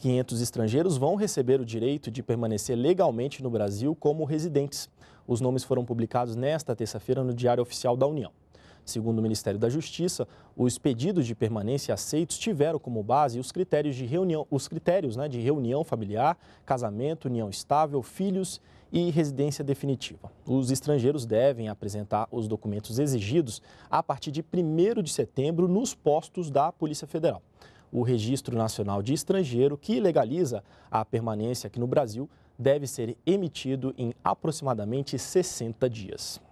500 estrangeiros vão receber o direito de permanecer legalmente no Brasil como residentes. Os nomes foram publicados nesta terça-feira no Diário Oficial da União. Segundo o Ministério da Justiça, os pedidos de permanência aceitos tiveram como base os critérios de reunião, os critérios né, de reunião familiar, casamento, união estável, filhos e residência definitiva. Os estrangeiros devem apresentar os documentos exigidos a partir de 1 de setembro nos postos da Polícia Federal o Registro Nacional de Estrangeiro, que legaliza a permanência aqui no Brasil, deve ser emitido em aproximadamente 60 dias.